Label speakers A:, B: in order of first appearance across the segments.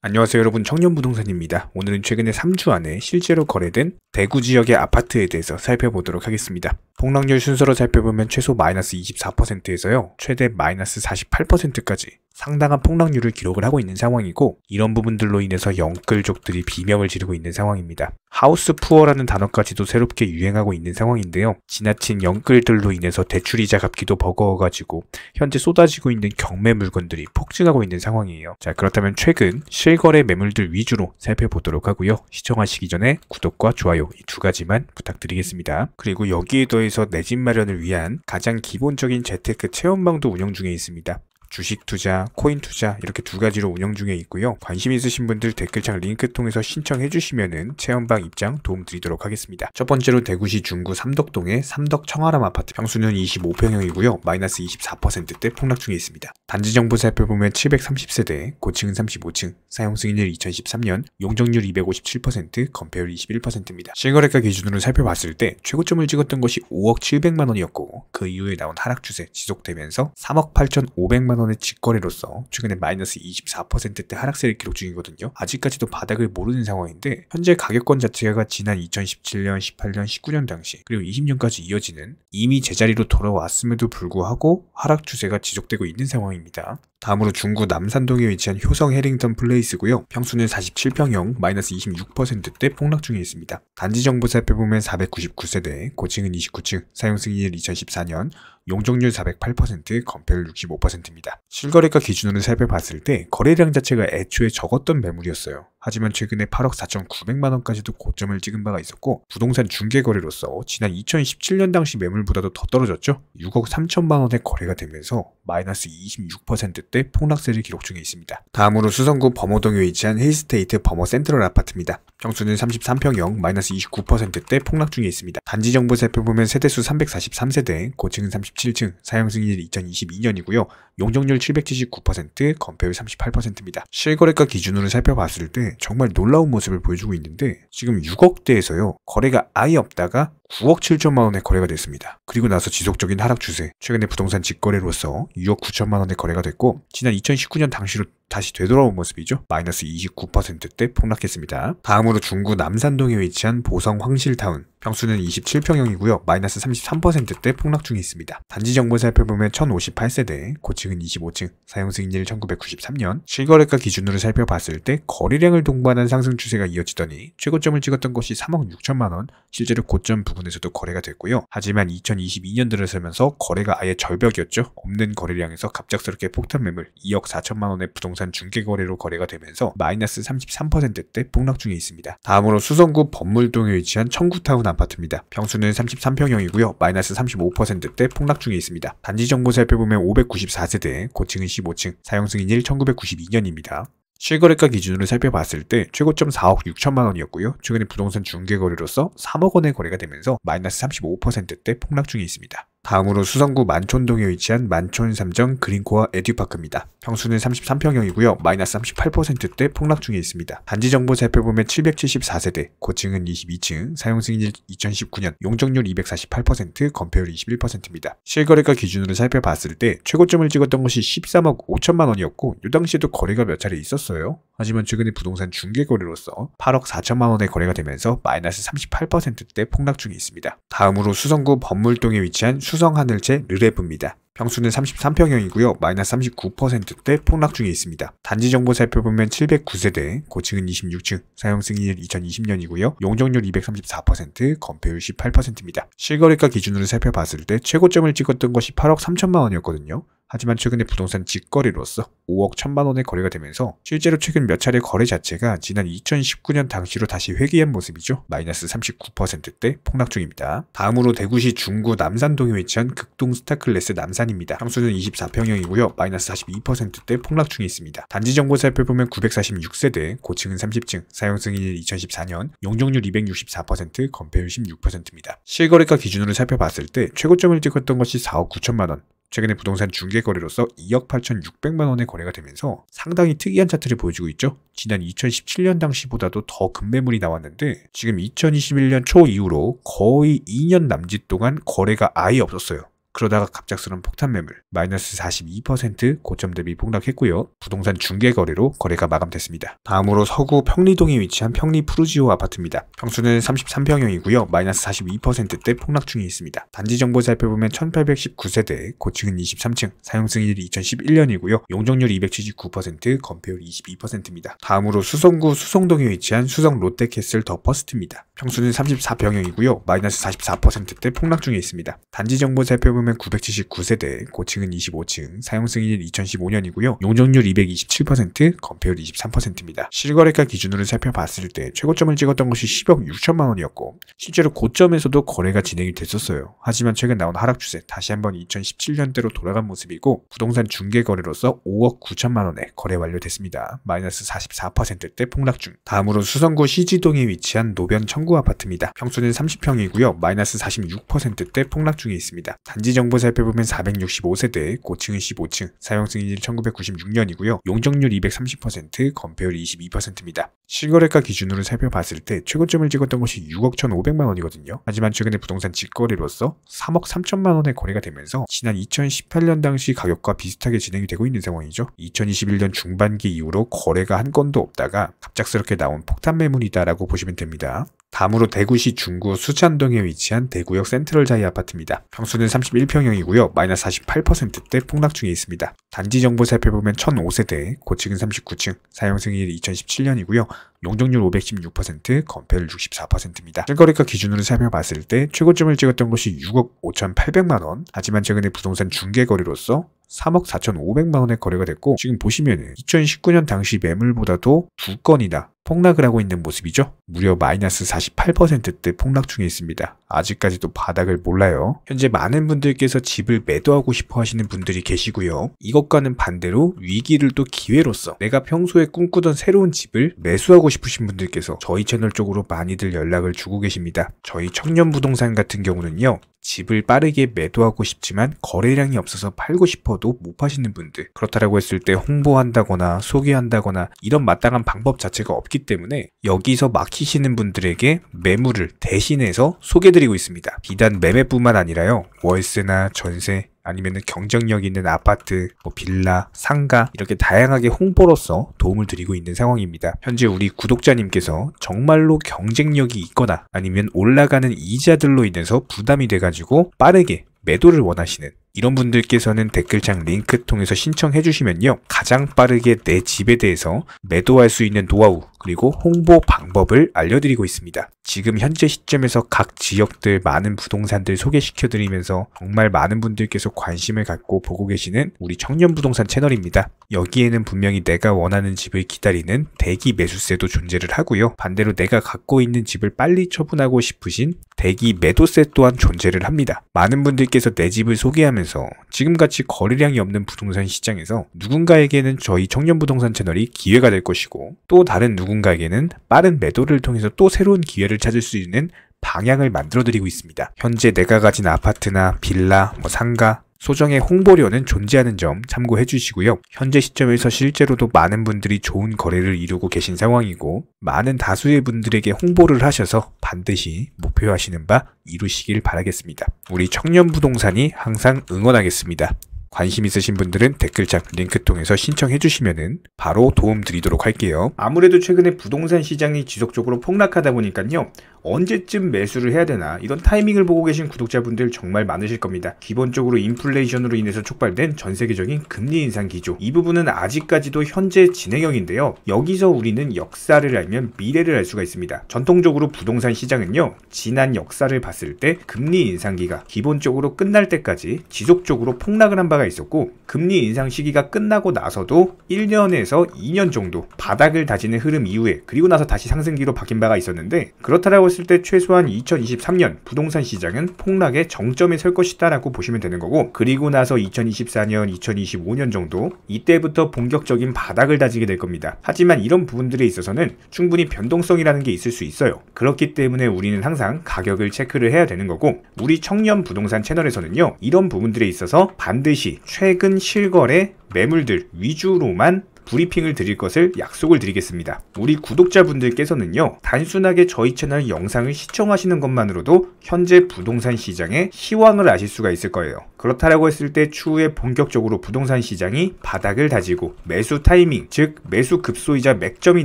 A: 안녕하세요 여러분 청년부동산입니다. 오늘은 최근에 3주 안에 실제로 거래된 대구 지역의 아파트에 대해서 살펴보도록 하겠습니다. 폭락률 순서로 살펴보면 최소 마이너스 24%에서요 최대 마이너스 48%까지 상당한 폭락률을 기록을 하고 있는 상황이고 이런 부분들로 인해서 영끌족들이 비명을 지르고 있는 상황입니다. 하우스 푸어라는 단어까지도 새롭게 유행하고 있는 상황인데요. 지나친 영끌들로 인해서 대출이자 갚기도 버거워가지고 현재 쏟아지고 있는 경매 물건들이 폭증하고 있는 상황이에요. 자 그렇다면 최근 실거래 매물들 위주로 살펴보도록 하고요. 시청하시기 전에 구독과 좋아요 이 두 가지만 부탁드리겠습니다. 그리고 여기에 더해서 내 집 마련을 위한 가장 기본적인 재테크 체험방도 운영 중에 있습니다. 주식 투자, 코인 투자 이렇게 두 가지로 운영 중에 있고요. 관심 있으신 분들 댓글창 링크 통해서 신청해 주시면은 체험방 입장 도움 드리도록 하겠습니다. 첫 번째로 대구시 중구 삼덕동의 삼덕 청아람 아파트 평수는 25평형이고요. 마이너스 24%대 폭락 중에 있습니다. 단지 정보 살펴보면 730세대, 고층은 35층, 사용 승인일 2013년, 용적률 257%, 건폐율 21%입니다. 실거래가 기준으로 살펴봤을 때 최고점을 찍었던 것이 5억 7 0 0만 원이었고 그 이후에 나온 하락 추세 지속되면서 3억 8 5 0 0만 2천만 원의 직거래로서 최근에 마이너스 24%대 하락세를 기록 중이거든요. 아직까지도 바닥을 모르는 상황인데 현재 가격권 자체가 지난 2017년, 18년, 19년 당시 그리고 20년까지 이어지는 이미 제자리로 돌아왔음에도 불구하고 하락 추세가 지속되고 있는 상황입니다. 다음으로 중구 남산동에 위치한 효성 해링턴 플레이스고요. 평수는 47평형 마이너스 26%대 폭락 중에 있습니다. 단지 정보 살펴보면 499세대, 고층은 29층, 사용 승인 2014년, 용적률 408%, 건폐율 65%입니다. 실거래가 기준으로 살펴봤을 때 거래량 자체가 애초에 적었던 매물이었어요. 하지만 최근에 8억 4,900만 원까지도 고점을 찍은 바가 있었고 부동산 중개 거래로서 지난 2017년 당시 매물보다도 더 떨어졌죠. 6억 3천만 원의 거래가 되면서 마이너스 26%대 폭락세를 기록 중에 있습니다. 다음으로 수성구 범어동에 위치한 헤스테이트 범어 센트럴 아파트입니다. 평수는 33평형 마이너스 29%대 폭락 중에 있습니다. 단지 정보 살펴보면 세대수 343세대, 고층은 37층, 사용 승인 2022년이고요. 용적률 779%, 건폐율 38%입니다. 실거래가 기준으로 살펴봤을 때 정말 놀라운 모습을 보여주고 있는데 지금 6억대에서요 거래가 아예 없다가 9억 7천만 원의 거래가 됐습니다. 그리고 나서 지속적인 하락 추세, 최근에 부동산 직거래로서 6억 9천만 원의 거래가 됐고 지난 2019년 당시로 다시 되돌아온 모습이죠. 마이너스 29%대 폭락했습니다. 다음으로 중구 남산동에 위치한 보성 황실타운 평수는 27평형이고요. 마이너스 33%대 폭락 중에 있습니다. 단지 정보 살펴보면 1058세대, 고층은 25층, 사용승인일 1993년, 실거래가 기준으로 살펴봤을 때 거래량을 동반한 상승 추세가 이어지더니 최고점을 찍었던 것이 3억 6천만 원, 실제로 고점 부분에서도 거래가 됐고요. 하지만 2022년 들어서면서 거래가 아예 절벽이었죠. 없는 거래량에서 갑작스럽게 폭탄 매물 2억 4천만 원의 부동산 부동산 중개거래로 거래가 되면서 마이너스 33%대 폭락 중에 있습니다. 다음으로 수성구 법물동에 위치한 청구타운 아파트입니다. 평수는 33평형이고요. 마이너스 35%대 폭락 중에 있습니다. 단지 정보 살펴보면 594세대, 고층은 15층, 사용승인 1992년입니다. 실거래가 기준으로 살펴봤을 때 최고점 4억 6천만 원이었고요. 최근에 부동산 중개거래로서 3억 원의 거래가 되면서 마이너스 35%대 폭락 중에 있습니다. 다음으로 수성구 만촌동에 위치한 만촌삼정 그린코어 에듀파크입니다. 평수는 33평형이고요. 마이너스 38%대 폭락 중에 있습니다. 단지 정보 살펴보면 774세대, 고층은 22층, 사용승인 2019년, 용적률 248%, 건폐율 21%입니다. 실거래가 기준으로 살펴봤을 때 최고점을 찍었던 것이 13억 5천만 원이었고 요 당시에도 거래가 몇 차례 있었어요. 하지만 최근에 부동산 중개거래로서 8억 4천만 원의 거래가 되면서 마이너스 38%대 폭락 중에 있습니다. 다음으로 수성구 범물동에 위치한 수성하늘채 르레브입니다. 평수는 33평형이고요. 마이너스 39%대 폭락 중에 있습니다. 단지 정보 살펴보면 709세대, 고층은 26층, 사용 승인일 2020년이고요. 용적률 234%, 건폐율 18%입니다. 실거래가 기준으로 살펴봤을 때 최고점을 찍었던 것이 8억 3천만 원이었거든요. 하지만 최근에 부동산 직거래로서 5억 1천만 원의 거래가 되면서 실제로 최근 몇 차례 거래 자체가 지난 2019년 당시로 다시 회귀한 모습이죠. 마이너스 39%대 폭락 중입니다. 다음으로 대구시 중구 남산동에 위치한 극동 스타클래스 남산입니다. 평수는 24평형이고요. 마이너스 42%대 폭락 중에 있습니다. 단지 정보 살펴보면 946세대, 고층은 30층, 사용 승인일 2014년, 용적률 264%, 건폐율 16%입니다. 실거래가 기준으로 살펴봤을 때 최고점을 찍었던 것이 4억 9천만 원, 최근에 부동산 중개 거래로서 2억 8,600만 원의 거래가 되면서 상당히 특이한 차트를 보여주고 있죠. 지난 2017년 당시보다도 더 급매물이 나왔는데 지금 2021년 초 이후로 거의 2년 남짓 동안 거래가 아예 없었어요. 그러다가 갑작스런 폭탄 매물 마이너스 42% 고점 대비 폭락했고요. 부동산 중개 거래로 거래가 마감됐습니다. 다음으로 서구 평리동에 위치한 평리 푸르지오 아파트입니다. 평수는 33평형이고요. 마이너스 42%대 폭락 중에 있습니다. 단지 정보 살펴보면 1819세대, 고층은 23층, 사용승일이 2011년이고요. 용적률 279%, 건폐율 22%입니다. 다음으로 수성구 수성동에 위치한 수성 롯데캐슬 더 퍼스트입니다. 평수는 34평형이고요. 마이너스 44%대 폭락 중에 있습니다. 단지 정보 살펴보면 사용면 979세대, 고층은 25층, 사용 승인일 2015년이고요. 용적률 227%, 건폐율 23%입니다. 실거래가 기준으로 살펴봤을 때 최고점을 찍었던 것이 10억 6천만 원이었고 실제로 고점에서도 거래가 진행이 됐었어요. 하지만 최근 나온 하락 추세 다시 한번 2017년대로 돌아간 모습이고 부동산 중개 거래로서 5억 9천만 원에 거래 완료됐습니다. 마이너스 44%대 폭락 중. 다음으로 수성구 시지동에 위치한 노변 청구 아파트입니다. 평수는 30평이고요. 마이너스 46%대 폭락 중에 있습니다. 단지 단지 정보 살펴보면 465세대, 고층은 15층, 사용 승인일 1996년이고요. 용적률 230%, 건폐율 22%입니다. 실거래가 기준으로 살펴봤을 때 최고점을 찍었던 것이 6억 1,500만 원이거든요. 하지만 최근에 부동산 직거래로서 3억 3천만 원에 거래가 되면서 지난 2018년 당시 가격과 비슷하게 진행이 되고 있는 상황이죠. 2021년 중반기 이후로 거래가 한 건도 없다가 갑작스럽게 나온 폭탄 매물이다라고 보시면 됩니다. 다음으로 대구시 중구 수찬동에 위치한 대구역 센트럴 자이 아파트입니다. 평수는 31평형이고요. 마이너스 48%대 폭락 중에 있습니다. 단지 정보 살펴보면 1005세대, 고층은 39층, 사용승일 2017년이고요. 용적률 516%, 건폐율 64%입니다. 실거래가 기준으로 살펴봤을 때 최고점을 찍었던 것이 6억 5,800만원, 하지만 최근에 부동산 중개거리로서 3억 4,500만 원에 거래가 됐고 지금 보시면 2019년 당시 매물보다도 두 건이나 폭락을 하고 있는 모습이죠. 무려 마이너스 48%대 폭락 중에 있습니다. 아직까지도 바닥을 몰라요. 현재 많은 분들께서 집을 매도하고 싶어 하시는 분들이 계시고요. 이것과는 반대로 위기를 또 기회로써 내가 평소에 꿈꾸던 새로운 집을 매수하고 싶으신 분들께서 저희 채널 쪽으로 많이들 연락을 주고 계십니다. 저희 청년 부동산 같은 경우는요. 집을 빠르게 매도하고 싶지만 거래량이 없어서 팔고 싶어도 못 파시는 분들 그렇다라고 했을 때 홍보한다거나 소개한다거나 이런 마땅한 방법 자체가 없기 때문에 여기서 막히시는 분들에게 매물을 대신해서 소개드리고 있습니다. 비단 매매뿐만 아니라요. 월세나 전세 아니면 경쟁력 있는 아파트, 뭐 빌라, 상가 이렇게 다양하게 홍보로서 도움을 드리고 있는 상황입니다. 현재 우리 구독자님께서 정말로 경쟁력이 있거나 아니면 올라가는 이자들로 인해서 부담이 돼가지고 빠르게 매도를 원하시는 이런 분들께서는 댓글창 링크 통해서 신청해 주시면요. 가장 빠르게 내 집에 대해서 매도할 수 있는 노하우 그리고 홍보 방법을 알려드리고 있습니다. 지금 현재 시점에서 각 지역들 많은 부동산들 소개시켜 드리면서 정말 많은 분들께서 관심을 갖고 보고 계시는 우리 청년 부동산 채널입니다. 여기에는 분명히 내가 원하는 집을 기다리는 대기 매수세도 존재를 하고요. 반대로 내가 갖고 있는 집을 빨리 처분하고 싶으신 대기 매도세 또한 존재를 합니다. 많은 분들께서 내 집을 소개하면서 시장서 지금같이 거래량이 없는 부동산 시장에서 누군가에게는 저희 청년 부동산 채널이 기회가 될 것이고 또 다른 누군가에게는 빠른 매도를 통해서 또 새로운 기회를 찾을 수 있는 방향을 만들어 드리고 있습니다. 현재 내가 가진 아파트나 빌라, 뭐 상가, 소정의 홍보료는 존재하는 점 참고해 주시고요. 현재 시점에서 실제로도 많은 분들이 좋은 거래를 이루고 계신 상황이고 많은 다수의 분들에게 홍보를 하셔서 반드시 목표하시는 바 이루시길 바라겠습니다. 우리 청년 부동산이 항상 응원하겠습니다. 관심 있으신 분들은 댓글창 링크 통해서 신청해 주시면 바로 도움 드리도록 할게요. 아무래도 최근에 부동산 시장이 지속적으로 폭락하다 보니까요. 언제쯤 매수를 해야 되나 이런 타이밍을 보고 계신 구독자분들 정말 많으실 겁니다. 기본적으로 인플레이션으로 인해서 촉발된 전 세계적인 금리 인상 기조. 이 부분은 아직까지도 현재 진행형인데요. 여기서 우리는 역사를 알면 미래를 알 수가 있습니다. 전통적으로 부동산 시장은요. 지난 역사를 봤을 때 금리 인상기가 기본적으로 끝날 때까지 지속적으로 폭락을 한 바가 있었고 금리 인상 시기가 끝나고 나서도 1년에서 2년 정도 바닥을 다지는 흐름 이후에 그리고 나서 다시 상승기로 바뀐 바가 있었는데 그렇다라고 봤을 때 최소한 2023년 부동산 시장은 폭락의 정점에 설 것이다라고 보시면 되는 거고 그리고 나서 2024년, 2025년 정도 이때부터 본격적인 바닥을 다지게 될 겁니다. 하지만 이런 부분들에 있어서는 충분히 변동성이라는 게 있을 수 있어요. 그렇기 때문에 우리는 항상 가격을 체크를 해야 되는 거고 우리 청년 부동산 채널에서는요. 이런 부분들에 있어서 반드시 최근 실거래 매물들 위주로만 브리핑을 드릴 것을 약속을 드리겠습니다. 우리 구독자분들께서는요, 단순하게 저희 채널 영상을 시청하시는 것만으로도 현재 부동산 시장의 희황을 아실 수가 있을 거예요. 그렇다라고 했을 때 추후에 본격적으로 부동산 시장이 바닥을 다지고 매수 타이밍, 즉 매수 급소이자 맥점이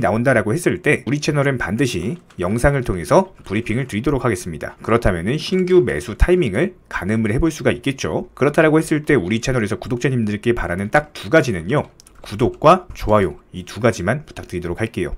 A: 나온다라고 했을 때 우리 채널은 반드시 영상을 통해서 브리핑을 드리도록 하겠습니다. 그렇다면 신규 매수 타이밍을 가늠을 해볼 수가 있겠죠. 그렇다라고 했을 때 우리 채널에서 구독자님들께 바라는 딱 두 가지는요. 구독과 좋아요 이 두 가지만 부탁드리도록 할게요.